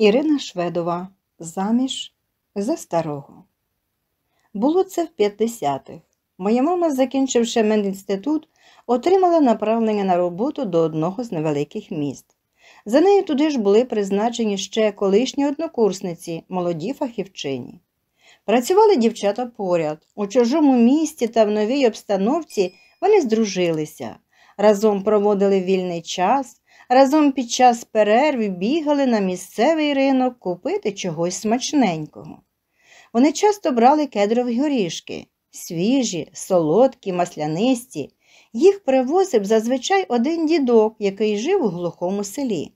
Ірина Шведова заміж за старого. Було це в 50-х. Моя мама, закінчивши медінститут, отримала направлення на роботу до одного з невеликих міст. За нею туди ж були призначені ще колишні однокурсниці, молоді фахівчині. Працювали дівчата поряд. У чужому місті та в новій обстановці вони здружилися, разом проводили вільний час, разом під час перерв бігали на місцевий ринок купити чогось смачненького. Вони часто брали кедрові горішки, свіжі, солодкі, маслянисті. Їх привозив зазвичай один дідок, який жив у глухому селі.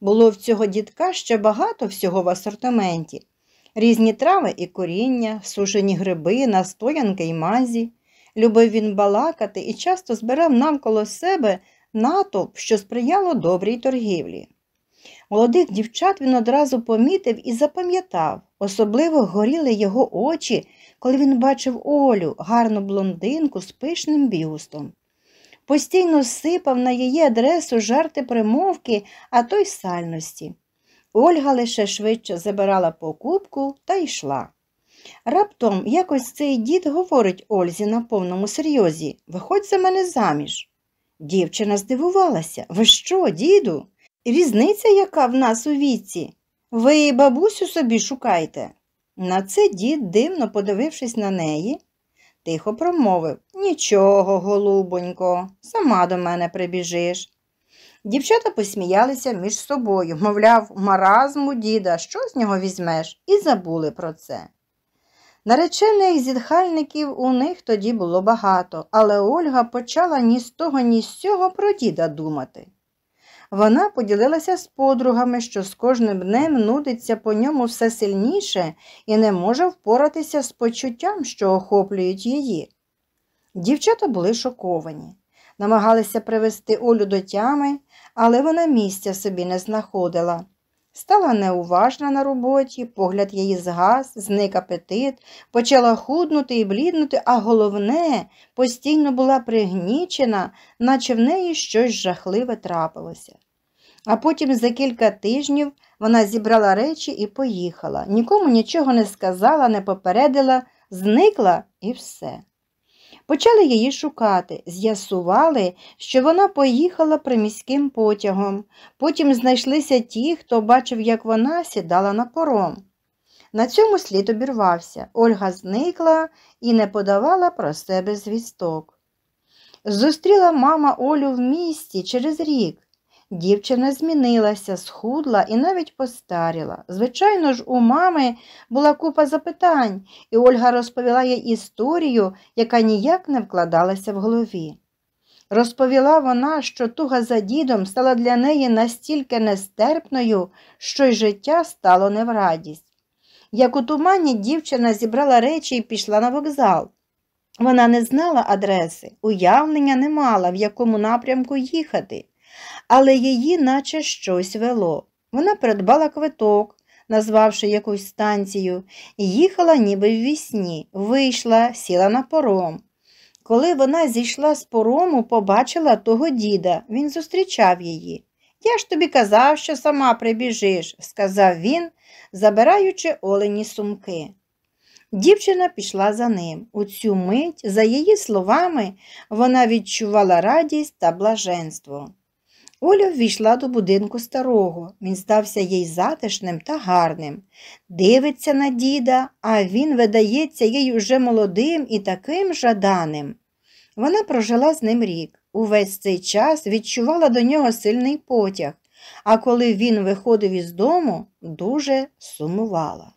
Було в цього дідка ще багато всього в асортименті різні трави і коріння, сушені гриби, настоянки і мазі. Любив він балакати і часто збирав навколо себе натовп, що сприяло добрій торгівлі. Молодих дівчат він одразу помітив і запам'ятав, особливо горіли його очі, коли він бачив Олю, гарну блондинку з пишним бюстом. Постійно сипав на її адресу жарти примовки, а то й сальності. Ольга лише швидше забирала покупку та йшла. Раптом якось цей дід говорить Ользі на повному серйозі Виходь за мене заміж. Дівчина здивувалася. Ви що, діду? Різниця, яка в нас у віці? Ви бабусю собі шукайте. На це дід, дивно подивившись на неї, тихо промовив Нічого, голубонько, сама до мене прибіжиш. Дівчата посміялися між собою, мовляв, маразму діда, що з нього візьмеш, і забули про це. Наречених зітхальників у них тоді було багато, але Ольга почала ні з того, ні з цього про діда думати. Вона поділилася з подругами, що з кожним днем нудиться по ньому все сильніше і не може впоратися з почуттям, що охоплюють її. Дівчата були шоковані, намагалися привести Олю до тями, але вона місця собі не знаходила. Стала неуважна на роботі, погляд її згас, зник апетит, почала худнути і бліднути, а головне, постійно була пригнічена, наче в неї щось жахливе трапилося. А потім за кілька тижнів вона зібрала речі і поїхала, нікому нічого не сказала, не попередила, зникла і все. Почали її шукати, з'ясували, що вона поїхала приміським потягом. Потім знайшлися ті, хто бачив, як вона сідала на пором. На цьому слід обірвався. Ольга зникла і не подавала про себе звісток. Зустріла мама Олю в місті через рік. Дівчина змінилася, схудла і навіть постаріла. Звичайно ж, у мами була купа запитань, і Ольга розповіла їй історію, яка ніяк не вкладалася в голові. Розповіла вона, що туга за дідом стала для неї настільки нестерпною, що й життя стало не в радість. Як у тумані дівчина зібрала речі і пішла на вокзал. Вона не знала адреси, уявлення не мала, в якому напрямку їхати але її наче щось вело. Вона придбала квиток, назвавши якусь станцію, їхала ніби в вісні, вийшла, сіла на пором. Коли вона зійшла з порому, побачила того діда, він зустрічав її. Я ж тобі казав, що сама прибіжиш, сказав він, забираючи олені сумки. Дівчина пішла за ним. У цю мить, за її словами, вона відчувала радість та блаженство. Оля ввійшла до будинку старого. Він стався їй затишним та гарним. Дивиться на діда, а він видається їй уже молодим і таким жаданим. Вона прожила з ним рік. Увесь цей час відчувала до нього сильний потяг, а коли він виходив із дому, дуже сумувала.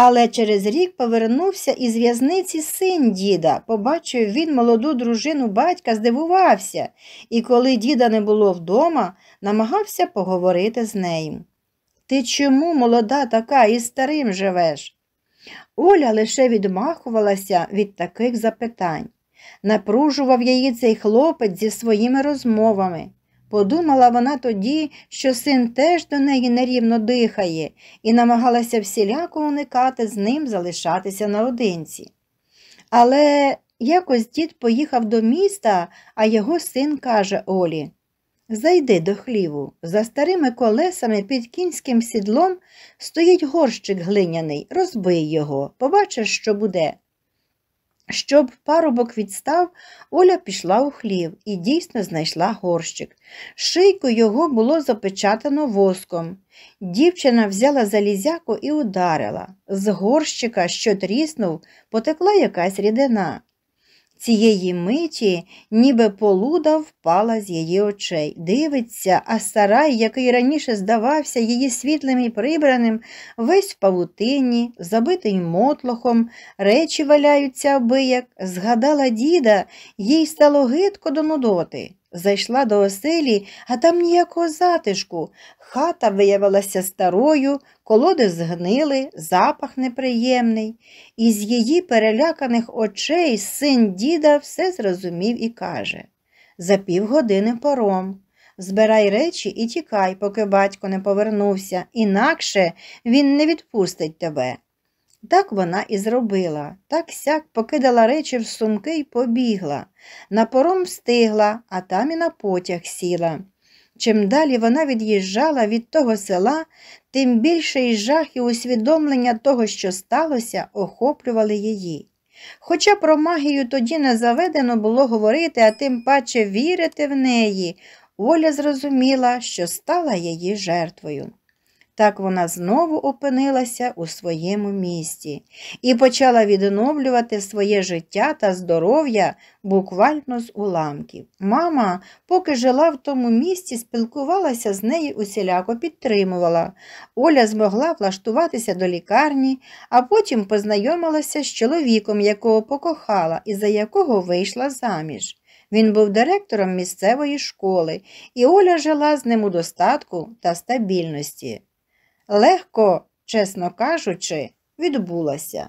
Але через рік повернувся із в'язниці син діда. Побачив він молоду дружину батька, здивувався, і, коли діда не було вдома, намагався поговорити з нею. Ти чому молода така і старим живеш? Оля лише відмахувалася від таких запитань. Напружував її цей хлопець зі своїми розмовами. Подумала вона тоді, що син теж до неї нерівно дихає, і намагалася всіляко уникати з ним залишатися наодинці. Але якось дід поїхав до міста, а його син каже Олі Зайди до хліву. За старими колесами під кінським сідлом стоїть горщик глиняний, розбий його, побачиш, що буде. Щоб парубок відстав, Оля пішла у хлів і дійсно знайшла горщик. Шийку його було запечатано воском. Дівчина взяла залізяку і ударила. З горщика, що тріснув, потекла якась рідина. Цієї миті, ніби полуда впала з її очей. Дивиться, а сарай, який раніше здавався її світлим і прибраним, весь в павутині, забитий мотлохом, речі валяються абияк, згадала діда, їй стало гидко до нудоти. Зайшла до оселі, а там ніякого затишку. Хата виявилася старою, колоди згнили, запах неприємний. Із її переляканих очей син діда все зрозумів і каже За півгодини пором. Збирай речі і тікай, поки батько не повернувся, інакше він не відпустить тебе. Так вона і зробила, так сяк покидала речі в сумки і побігла. На пором встигла, а там і на потяг сіла. Чим далі вона від'їжджала від того села, тим більше і жах і усвідомлення того, що сталося, охоплювали її. Хоча про магію тоді не заведено було говорити, а тим паче вірити в неї, Оля зрозуміла, що стала її жертвою. Так вона знову опинилася у своєму місті і почала відновлювати своє життя та здоров'я буквально з уламків. Мама, поки жила в тому місці, спілкувалася з нею усіляко підтримувала. Оля змогла влаштуватися до лікарні, а потім познайомилася з чоловіком, якого покохала і за якого вийшла заміж. Він був директором місцевої школи, і Оля жила з ним у достатку та стабільності легко, чесно кажучи, відбулася.